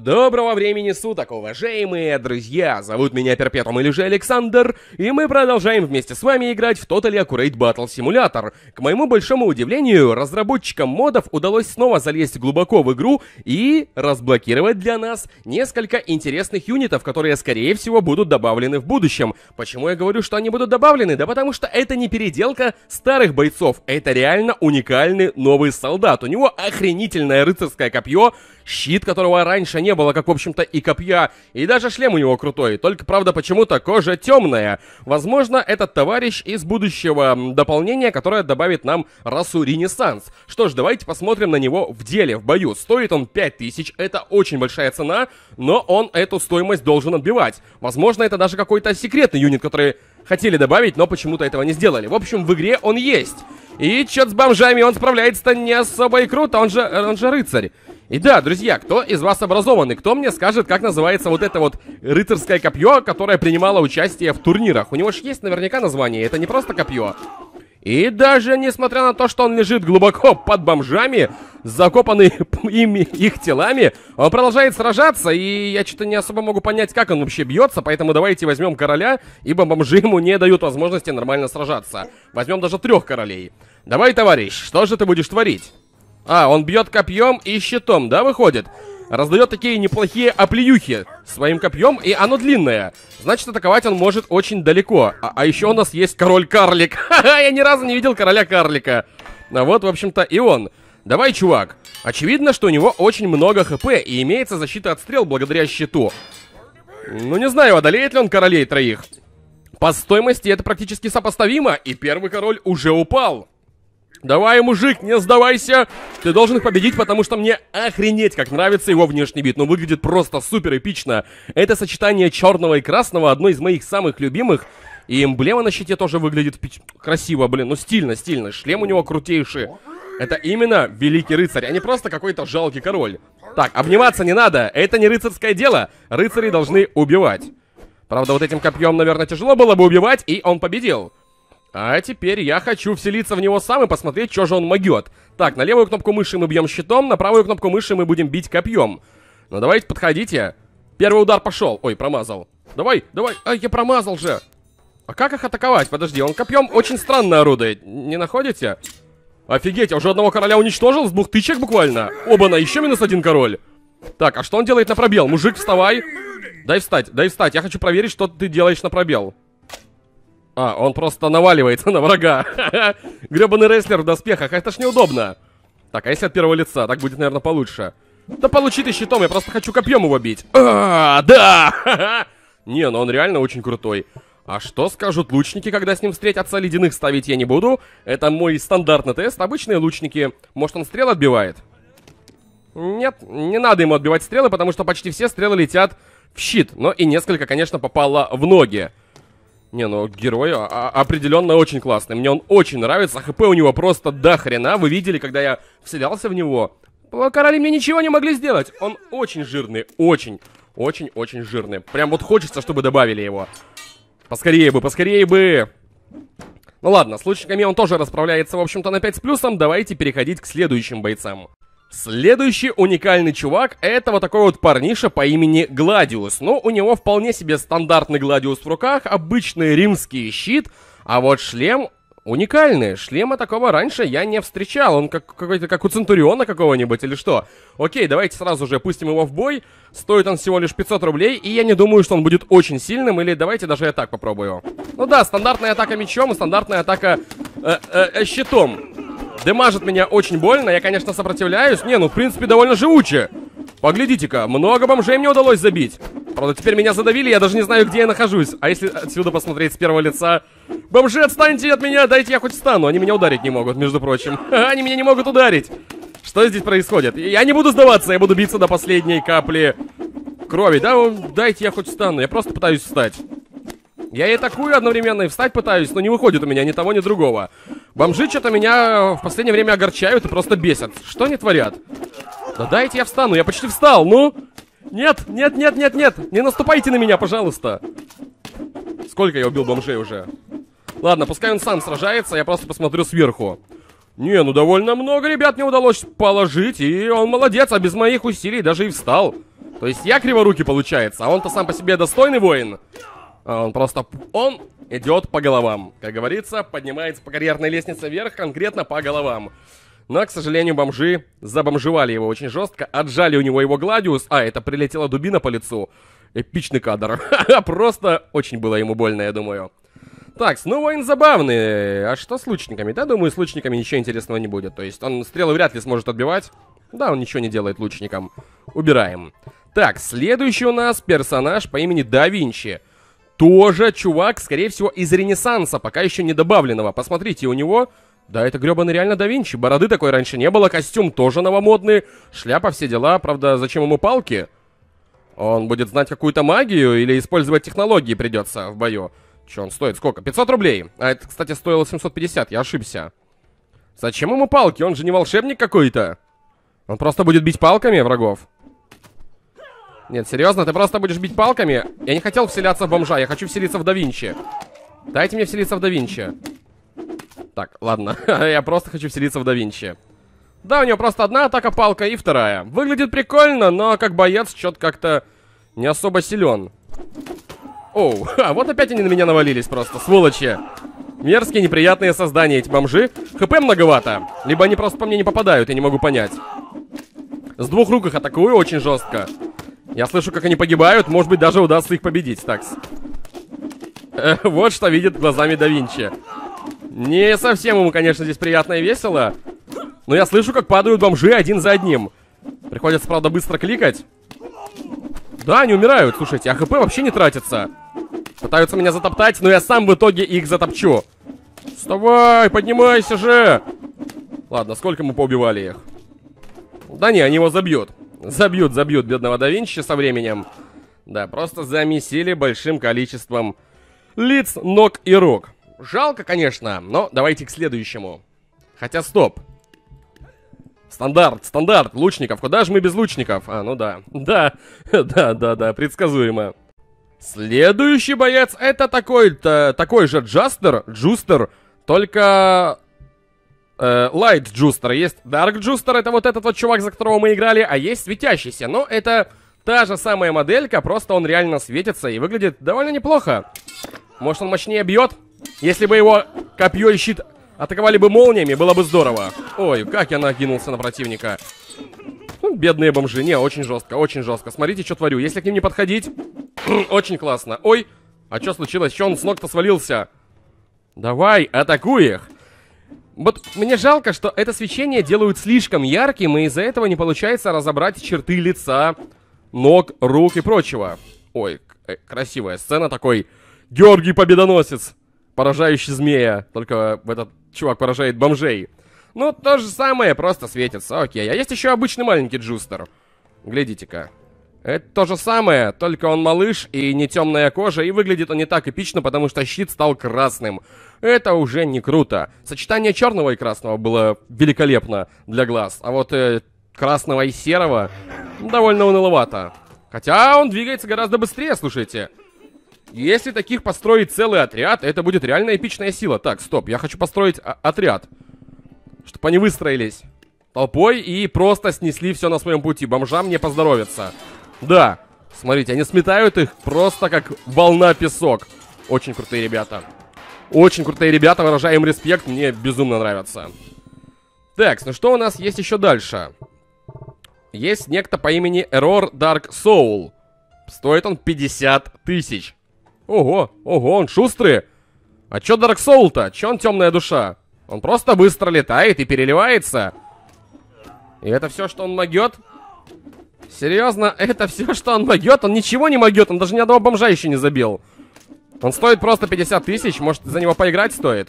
Доброго времени суток, уважаемые друзья! Зовут меня Перпетум или же Александр, и мы продолжаем вместе с вами играть в Total Accurate Battle Simulator. К моему большому удивлению, разработчикам модов удалось снова залезть глубоко в игру и разблокировать для нас несколько интересных юнитов, которые, скорее всего, будут добавлены в будущем. Почему я говорю, что они будут добавлены? Да потому что это не переделка старых бойцов, это реально уникальный новый солдат. У него охренительное рыцарское копье, щит которого раньше не было, как, в общем-то, и копья, и даже шлем у него крутой, только, правда, почему-то кожа темная. Возможно, этот товарищ из будущего дополнения, которое добавит нам расу Ренессанс. Что ж, давайте посмотрим на него в деле, в бою. Стоит он 5000, это очень большая цена, но он эту стоимость должен отбивать. Возможно, это даже какой-то секретный юнит, который хотели добавить, но почему-то этого не сделали. В общем, в игре он есть. И чё с бомжами он справляется-то не особо и круто, он же, он же рыцарь. И да, друзья, кто из вас образованный? Кто мне скажет, как называется вот это вот рыцарское копье, которое принимало участие в турнирах? У него же есть наверняка название, это не просто копье. И даже несмотря на то, что он лежит глубоко под бомжами, закопанный ими их телами, он продолжает сражаться, и я что-то не особо могу понять, как он вообще бьется, поэтому давайте возьмем короля, ибо бомжи ему не дают возможности нормально сражаться. Возьмем даже трех королей. Давай, товарищ, что же ты будешь творить? А, он бьет копьем и щитом, да, выходит? Раздает такие неплохие оплеюхи своим копьем, и оно длинное. Значит, атаковать он может очень далеко. А, а еще у нас есть король-карлик. Ха-ха, я ни разу не видел короля-карлика. А вот, в общем-то, и он. Давай, чувак. Очевидно, что у него очень много хп, и имеется защита от стрел благодаря щиту. Ну, не знаю, одолеет ли он королей троих. По стоимости это практически сопоставимо, и первый король уже упал. Давай, мужик, не сдавайся! Ты должен их победить, потому что мне охренеть, как нравится его внешний вид. Но ну, выглядит просто супер эпично. Это сочетание черного и красного, одно из моих самых любимых. И эмблема на щите тоже выглядит пич... красиво, блин. Ну, стильно, стильно. Шлем у него крутейший. Это именно великий рыцарь, а не просто какой-то жалкий король. Так, обниматься не надо. Это не рыцарское дело. Рыцари должны убивать. Правда, вот этим копьем, наверное, тяжело было бы убивать, и он победил. А теперь я хочу вселиться в него сам и посмотреть, что же он могет. Так, на левую кнопку мыши мы бьем щитом, на правую кнопку мыши мы будем бить копьем. Ну давайте, подходите. Первый удар пошел. Ой, промазал. Давай, давай. А, я промазал же. А как их атаковать? Подожди, он копьем очень странно орудует. Не находите? Офигеть, я уже одного короля уничтожил с двух тычек буквально. Оба-на, еще минус один король. Так, а что он делает на пробел? Мужик, вставай. Дай встать, дай встать. Я хочу проверить, что ты делаешь на пробел. А, он просто наваливается на врага. Гребаный рестлер в доспехах, это ж неудобно. Так, а если от первого лица? Так будет, наверное, получше. Да получи ты щитом, я просто хочу копьем его бить. А, да! Не, ну он реально очень крутой. А что скажут лучники, когда с ним встретятся? Ледяных ставить я не буду. Это мой стандартный тест. Обычные лучники. Может, он стрел отбивает? Нет, не надо ему отбивать стрелы, потому что почти все стрелы летят в щит. Но и несколько, конечно, попало в ноги. Не, ну герой а, а, определенно очень классный. Мне он очень нравится. ХП у него просто до хрена. Вы видели, когда я вселялся в него? Короли мне ничего не могли сделать. Он очень жирный. Очень, очень, очень жирный. Прям вот хочется, чтобы добавили его. Поскорее бы, поскорее бы. Ну ладно, с лучниками он тоже расправляется, в общем-то, на 5 с плюсом. Давайте переходить к следующим бойцам. Следующий уникальный чувак — это вот такой вот парниша по имени Гладиус. Ну, у него вполне себе стандартный Гладиус в руках, обычный римский щит, а вот шлем уникальный. Шлема такого раньше я не встречал. Он как какой-то как у Центуриона какого-нибудь или что. Окей, давайте сразу же пустим его в бой. Стоит он всего лишь 500 рублей, и я не думаю, что он будет очень сильным. Или давайте даже я так попробую. Ну да, стандартная атака мечом и стандартная атака э -э -э щитом. Дэмажит меня очень больно, я, конечно, сопротивляюсь. Не, ну, в принципе, довольно живуче. Поглядите-ка, много бомжей мне удалось забить. Правда, теперь меня задавили, я даже не знаю, где я нахожусь. А если отсюда посмотреть с первого лица... Бомжи, отстаньте от меня, дайте я хоть встану. Они меня ударить не могут, между прочим. Они меня не могут ударить. Что здесь происходит? Я не буду сдаваться, я буду биться до последней капли крови. Да, дайте я хоть встану, я просто пытаюсь встать. Я и такую одновременно, и встать пытаюсь, но не выходит у меня ни того, ни другого. Бомжи что-то меня в последнее время огорчают и просто бесят. Что они творят? Да дайте я встану, я почти встал, ну! Нет, нет, нет, нет, нет! Не наступайте на меня, пожалуйста! Сколько я убил бомжей уже? Ладно, пускай он сам сражается, я просто посмотрю сверху. Не, ну довольно много ребят мне удалось положить, и он молодец, а без моих усилий даже и встал. То есть я криворукий получается, а он-то сам по себе достойный воин. А он просто... Он идет по головам. Как говорится, поднимается по карьерной лестнице вверх, конкретно по головам. Но, к сожалению, бомжи забомжевали его очень жестко, отжали у него его гладиус, а, это прилетела дубина по лицу. Эпичный кадр. Просто очень было ему больно, я думаю. Так, ну воин забавный. А что с лучниками? Да, думаю, с лучниками ничего интересного не будет. То есть он стрелы вряд ли сможет отбивать. Да, он ничего не делает лучникам. Убираем. Так, следующий у нас персонаж по имени Да Винчи тоже чувак, скорее всего, из Ренессанса, пока еще не добавленного. Посмотрите, у него... Да, это гребаный реально да Винчи. Бороды такой раньше не было, костюм тоже новомодный, шляпа, все дела. Правда, зачем ему палки? Он будет знать какую-то магию или использовать технологии придется в бою. Че он стоит? Сколько? 500 рублей. А это, кстати, стоило 750, я ошибся. Зачем ему палки? Он же не волшебник какой-то. Он просто будет бить палками врагов. Нет, серьезно, ты просто будешь бить палками? Я не хотел вселяться в бомжа, я хочу вселиться в да Винчи. Дайте мне вселиться в да Винчи. Так, ладно, я просто хочу вселиться в да Винчи. Да, у него просто одна атака палка и вторая. Выглядит прикольно, но как боец что-то как-то не особо силен. Оу, а вот опять они на меня навалились просто, сволочи. Мерзкие, неприятные создания эти бомжи. ХП многовато. Либо они просто по мне не попадают, я не могу понять. С двух рук их атакую очень жестко. Я слышу, как они погибают. Может быть, даже удастся их победить. Такс. Э, вот что видит глазами да Винчи. Не совсем ему, конечно, здесь приятно и весело. Но я слышу, как падают бомжи один за одним. Приходится, правда, быстро кликать. Да, они умирают. Слушайте, а ХП вообще не тратится. Пытаются меня затоптать, но я сам в итоге их затопчу. Вставай, поднимайся же! Ладно, сколько мы поубивали их? Да не, они его забьют. Забьют, забьют бедного да Винчи со временем. Да, просто замесили большим количеством лиц, ног и рук. Жалко, конечно, но давайте к следующему. Хотя, стоп. Стандарт, стандарт, лучников. Куда же мы без лучников? А, ну да. Да, да, да, да, предсказуемо. Следующий боец это такой-то, такой же Джастер, Джустер, только Лайт э, Джустер есть. Дарк Джустер это вот этот вот чувак, за которого мы играли, а есть светящийся. Но это та же самая моделька, просто он реально светится и выглядит довольно неплохо. Может он мощнее бьет? Если бы его копье и щит атаковали бы молниями, было бы здорово. Ой, как я накинулся на противника. Ну, бедные бомжи. Не, очень жестко, очень жестко. Смотрите, что творю. Если к ним не подходить, очень классно. Ой, а что случилось? Че он с ног-то свалился? Давай, атакуй их. Вот мне жалко, что это свечение делают слишком ярким, и из-за этого не получается разобрать черты лица, ног, рук и прочего. Ой, э, красивая сцена такой. Георгий Победоносец, поражающий змея. Только этот чувак поражает бомжей. Ну, то же самое, просто светится. Окей, а есть еще обычный маленький джустер. Глядите-ка. Это то же самое, только он малыш и не темная кожа, и выглядит он не так эпично, потому что щит стал красным. Это уже не круто. Сочетание черного и красного было великолепно для глаз, а вот э, красного и серого довольно уныловато. Хотя он двигается гораздо быстрее, слушайте. Если таких построить целый отряд, это будет реально эпичная сила. Так, стоп, я хочу построить а, отряд, чтобы они выстроились толпой и просто снесли все на своем пути. Бомжам не поздоровится. Да, смотрите, они сметают их просто как волна песок. Очень крутые ребята. Очень крутые ребята, выражаем респект, мне безумно нравятся. Так, ну что у нас есть еще дальше? Есть некто по имени Error Dark Soul. Стоит он 50 тысяч. Ого, ого, он шустрый. А чё Dark Soul-то? Чё он темная душа? Он просто быстро летает и переливается. И это все, что он могет? Серьезно, это все, что он могет? Он ничего не могет, он даже ни одного бомжа еще не забил. Он стоит просто 50 тысяч, может за него поиграть стоит?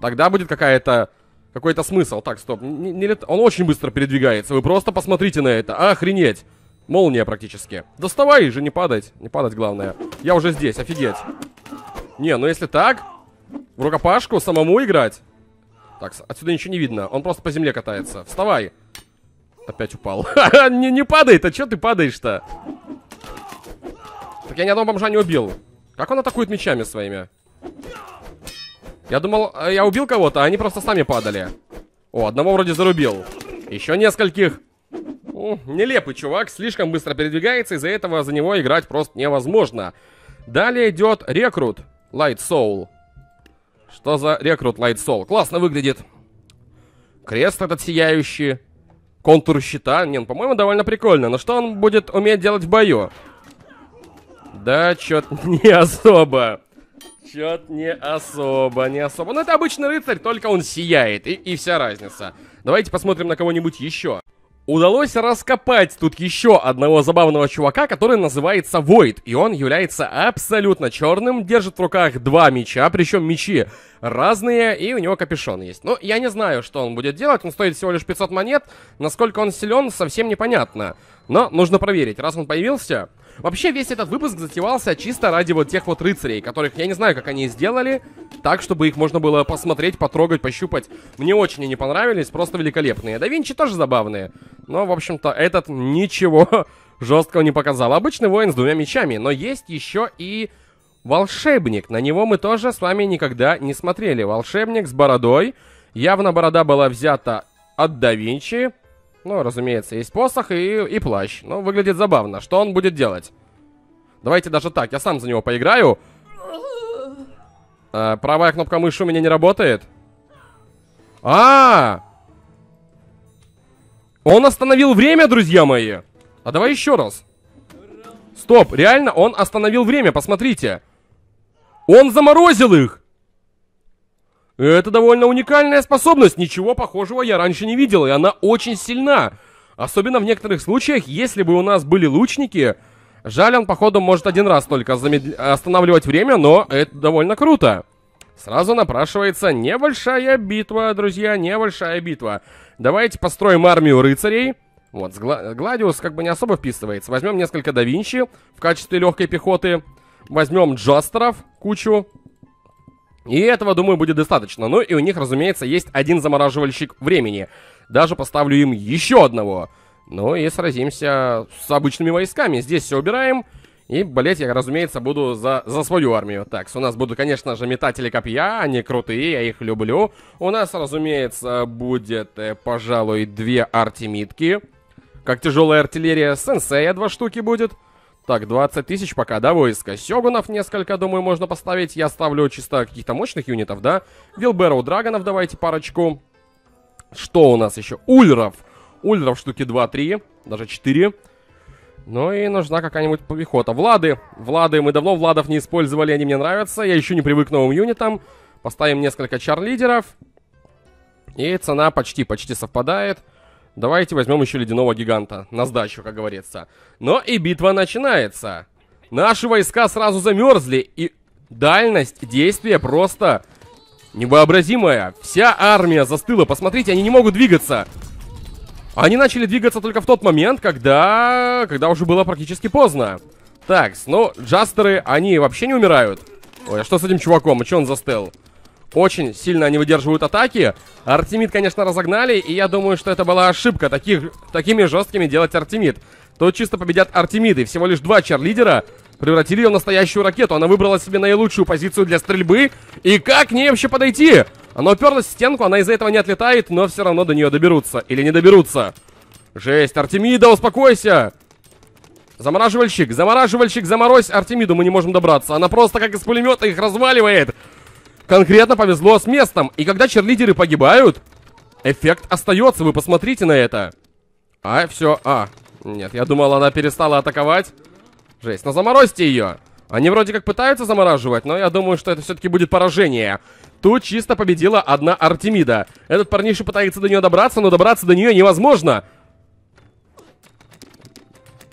Тогда будет какая-то... Какой-то смысл. Так, стоп, не, не лет... он очень быстро передвигается, вы просто посмотрите на это. Охренеть. Молния практически. Доставай же, не падать. Не падать, главное. Я уже здесь, офигеть. Не, ну если так, в рукопашку самому играть. Так, отсюда ничего не видно. Он просто по земле катается. Вставай. Опять упал. не, не падает, а что ты падаешь-то? Так я ни одного бомжа не убил. Как он атакует мечами своими? Я думал, э, я убил кого-то, а они просто сами падали. О, одного вроде зарубил. Еще нескольких. Ну, нелепый чувак, слишком быстро передвигается, из-за этого за него играть просто невозможно. Далее идет рекрут Light Soul. Что за рекрут Light Soul? Классно выглядит. Крест этот сияющий. Контур щита? Не, ну, по-моему, довольно прикольно. Но что он будет уметь делать в бою? Да, чё-то не особо. Чё-то не особо, не особо. Ну, это обычный рыцарь, только он сияет. И, и вся разница. Давайте посмотрим на кого-нибудь еще удалось раскопать тут еще одного забавного чувака, который называется Войд, и он является абсолютно черным, держит в руках два меча, причем мечи разные, и у него капюшон есть. Ну, я не знаю, что он будет делать, он стоит всего лишь 500 монет, насколько он силен, совсем непонятно. Но нужно проверить, раз он появился. Вообще весь этот выпуск затевался чисто ради вот тех вот рыцарей, которых я не знаю, как они сделали, так, чтобы их можно было посмотреть, потрогать, пощупать. Мне очень они понравились, просто великолепные. Да Винчи тоже забавные, но, в общем-то, этот ничего жесткого не показал. Обычный воин с двумя мечами, но есть еще и волшебник. На него мы тоже с вами никогда не смотрели. Волшебник с бородой. Явно борода была взята от да Винчи, ну, разумеется, есть посох и, и плащ. Ну, выглядит забавно. Что он будет делать? Давайте даже так, я сам за него поиграю. А, правая кнопка мыши у меня не работает. А, -а, а Он остановил время, друзья мои! А давай еще раз. Стоп, реально, он остановил время, посмотрите. Он заморозил их! Это довольно уникальная способность, ничего похожего я раньше не видел, и она очень сильна. Особенно в некоторых случаях, если бы у нас были лучники. Жаль, он, походу, может один раз только замедля... останавливать время, но это довольно круто. Сразу напрашивается небольшая битва, друзья, небольшая битва. Давайте построим армию рыцарей. Вот, Гладиус как бы не особо вписывается. Возьмем несколько да Винчи в качестве легкой пехоты. Возьмем Джастеров кучу. И этого, думаю, будет достаточно. Ну и у них, разумеется, есть один замораживальщик времени. Даже поставлю им еще одного. Ну и сразимся с обычными войсками. Здесь все убираем. И, болеть, я, разумеется, буду за, за свою армию. Так, у нас будут, конечно же, метатели копья. Они крутые, я их люблю. У нас, разумеется, будет, э, пожалуй, две артемитки. Как тяжелая артиллерия. Сенсея два штуки будет. Так, 20 тысяч пока, да, войска? Сёгунов несколько, думаю, можно поставить. Я ставлю чисто каких-то мощных юнитов, да? Вилбероу Драгонов давайте парочку. Что у нас еще? Ульров. Ульров штуки 2-3, даже 4. Ну и нужна какая-нибудь пехота. Влады. Влады. Мы давно Владов не использовали, они мне нравятся. Я еще не привык к новым юнитам. Поставим несколько чар-лидеров. И цена почти-почти совпадает. Давайте возьмем еще ледяного гиганта на сдачу, как говорится. Но и битва начинается. Наши войска сразу замерзли, и дальность действия просто невообразимая. Вся армия застыла, посмотрите, они не могут двигаться. Они начали двигаться только в тот момент, когда... Когда уже было практически поздно. Так, ну, джастеры, они вообще не умирают. Ой, а что с этим чуваком? И че он застыл? Очень сильно они выдерживают атаки. Артемид, конечно, разогнали, и я думаю, что это была ошибка. Таких, такими жесткими делать Артемид. Тут чисто победят Артемиды. Всего лишь два чар лидера превратили ее в настоящую ракету. Она выбрала себе наилучшую позицию для стрельбы. И как к ней вообще подойти? Она уперлась в стенку, она из-за этого не отлетает, но все равно до нее доберутся. Или не доберутся. Жесть, Артемида, успокойся! Замораживальщик, замораживальщик, заморозь Артемиду, мы не можем добраться. Она просто как из пулемета их разваливает конкретно повезло с местом. И когда черлидеры погибают, эффект остается. Вы посмотрите на это. А, все, а. Нет, я думал, она перестала атаковать. Жесть, но заморозьте ее. Они вроде как пытаются замораживать, но я думаю, что это все-таки будет поражение. Тут чисто победила одна Артемида. Этот парниша пытается до нее добраться, но добраться до нее невозможно.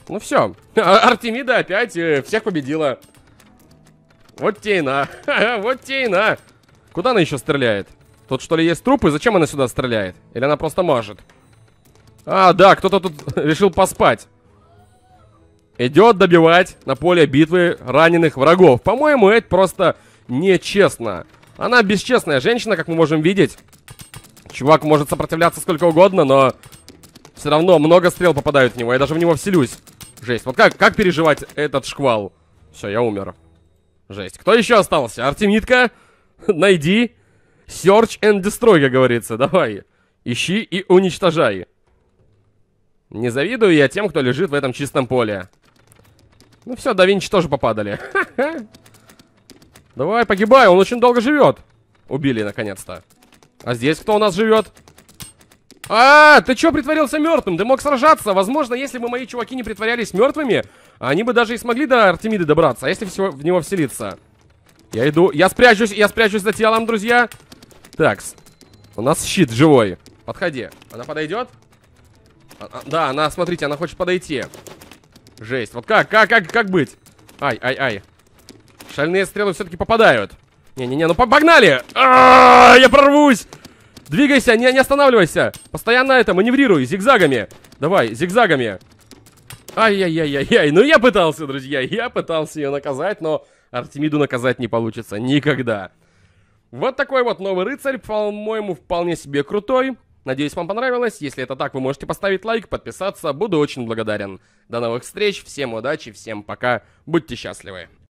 Ну все, Артемида опять э, всех победила. Вот тена. вот тена. Куда она еще стреляет? Тут что ли есть трупы? Зачем она сюда стреляет? Или она просто мажет? А, да, кто-то тут решил поспать. Идет добивать на поле битвы раненых врагов. По-моему, это просто нечестно. Она бесчестная женщина, как мы можем видеть. Чувак может сопротивляться сколько угодно, но все равно много стрел попадают в него. Я даже в него вселюсь. Жесть. Вот как, как переживать этот шквал? Все, я умер. Жесть. Кто еще остался? Артемитка, Найди. Search and destroy, как говорится. Давай. Ищи и уничтожай. Не завидую я тем, кто лежит в этом чистом поле. Ну все, да Винчи тоже попадали. Давай, погибай, он очень долго живет. Убили, наконец-то. А здесь кто у нас живет? А, ты что притворился мертвым? Ты мог сражаться. Возможно, если бы мои чуваки не притворялись мертвыми, они бы даже и смогли до Артемиды добраться, а если всего в него вселиться? Я иду, я спрячусь, я спрячусь за телом, друзья. Так, у нас щит живой. Подходи, она подойдет? А, а, да, она, смотрите, она хочет подойти. Жесть, вот как, как, как, как быть? Ай, ай, ай. Шальные стрелы все-таки попадают. Не-не-не, ну погнали! А -а -а, я прорвусь! Двигайся, не, не останавливайся! Постоянно это, маневрируй, зигзагами! Давай, зигзагами! Ай-яй-яй-яй-яй. Ну, я пытался, друзья, я пытался ее наказать, но Артемиду наказать не получится никогда. Вот такой вот новый рыцарь, по-моему, вполне себе крутой. Надеюсь, вам понравилось. Если это так, вы можете поставить лайк, подписаться. Буду очень благодарен. До новых встреч, всем удачи, всем пока. Будьте счастливы.